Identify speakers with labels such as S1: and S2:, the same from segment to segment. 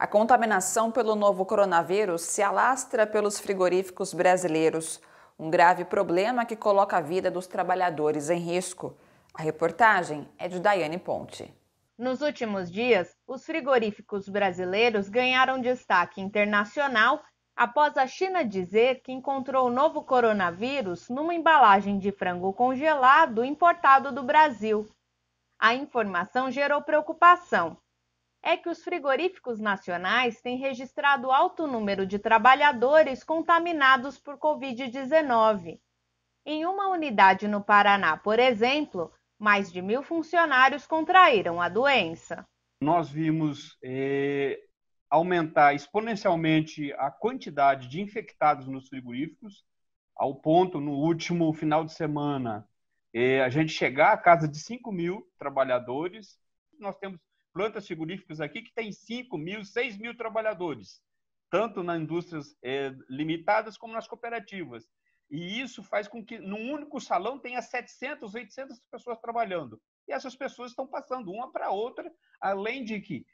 S1: A contaminação pelo novo coronavírus se alastra pelos frigoríficos brasileiros, um grave problema que coloca a vida dos trabalhadores em risco. A reportagem é de Daiane Ponte. Nos últimos dias, os frigoríficos brasileiros ganharam destaque internacional após a China dizer que encontrou o novo coronavírus numa embalagem de frango congelado importado do Brasil. A informação gerou preocupação é que os frigoríficos nacionais têm registrado alto número de trabalhadores contaminados por Covid-19. Em uma unidade no Paraná, por exemplo, mais de mil funcionários contraíram a doença.
S2: Nós vimos eh, aumentar exponencialmente a quantidade de infectados nos frigoríficos, ao ponto, no último final de semana, eh, a gente chegar à casa de 5 mil trabalhadores. Nós temos plantas frigoríficas aqui que tem 5 mil, 6 mil trabalhadores, tanto nas indústrias é, limitadas como nas cooperativas. E isso faz com que, num único salão, tenha 700, 800 pessoas trabalhando. E essas pessoas estão passando uma para outra, além de
S3: que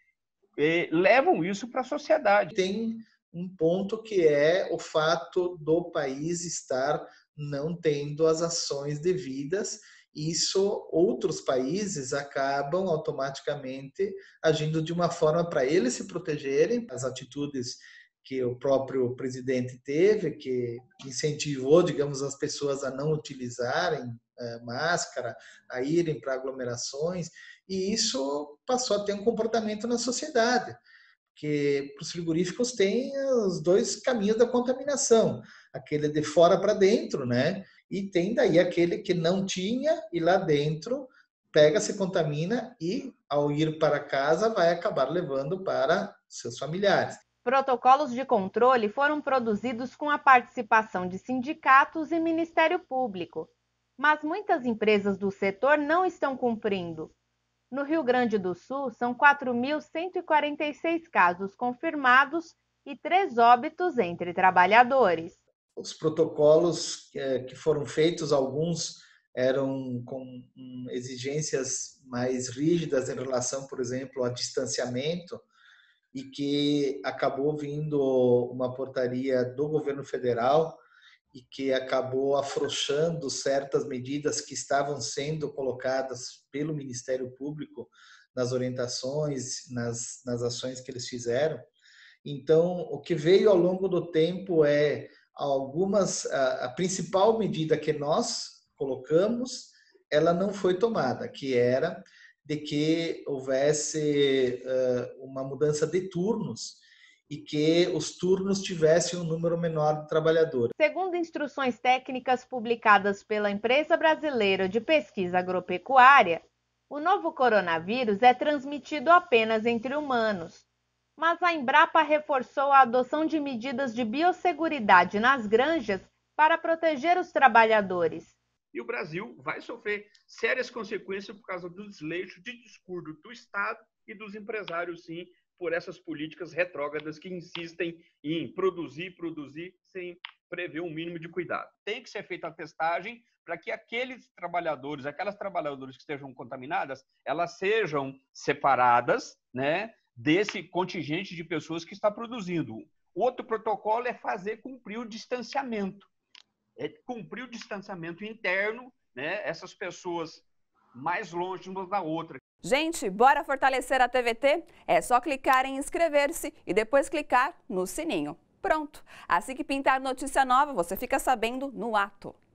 S3: é, levam isso para a sociedade. Tem um ponto que é o fato do país estar não tendo as ações devidas isso outros países acabam automaticamente agindo de uma forma para eles se protegerem, as atitudes que o próprio presidente teve, que incentivou, digamos, as pessoas a não utilizarem eh, máscara, a irem para aglomerações, e isso passou a ter um comportamento na sociedade, que os frigoríficos têm os dois caminhos da contaminação aquele de fora para dentro, né? E tem daí aquele que não tinha e lá dentro pega, se contamina e ao ir para casa vai acabar levando para seus familiares.
S1: Protocolos de controle foram produzidos com a participação de sindicatos e Ministério Público, mas muitas empresas do setor não estão cumprindo. No Rio Grande do Sul, são 4.146 casos confirmados e três óbitos entre trabalhadores
S3: os protocolos é, que foram feitos, alguns eram com exigências mais rígidas em relação, por exemplo, a distanciamento, e que acabou vindo uma portaria do governo federal e que acabou afrouxando certas medidas que estavam sendo colocadas pelo Ministério Público nas orientações, nas, nas ações que eles fizeram. Então, o que veio ao longo do tempo é algumas a, a principal medida que nós colocamos, ela não foi tomada, que era de que houvesse uh, uma mudança de turnos e que os turnos tivessem um número menor de trabalhadores.
S1: Segundo instruções técnicas publicadas pela Empresa Brasileira de Pesquisa Agropecuária, o novo coronavírus é transmitido apenas entre humanos mas a Embrapa reforçou a adoção de medidas de biosseguridade nas granjas para proteger os trabalhadores.
S2: E o Brasil vai sofrer sérias consequências por causa do desleixo de discurso do Estado e dos empresários, sim, por essas políticas retrógradas que insistem em produzir, produzir, sem prever um mínimo de cuidado. Tem que ser feita a testagem para que aqueles trabalhadores, aquelas trabalhadoras que estejam contaminadas, elas sejam separadas, né? desse contingente de pessoas que está produzindo. Outro protocolo é fazer cumprir o distanciamento. É cumprir o distanciamento interno, né? essas pessoas mais longe uma da outra.
S1: Gente, bora fortalecer a TVT? É só clicar em inscrever-se e depois clicar no sininho. Pronto! Assim que pintar notícia nova, você fica sabendo no ato.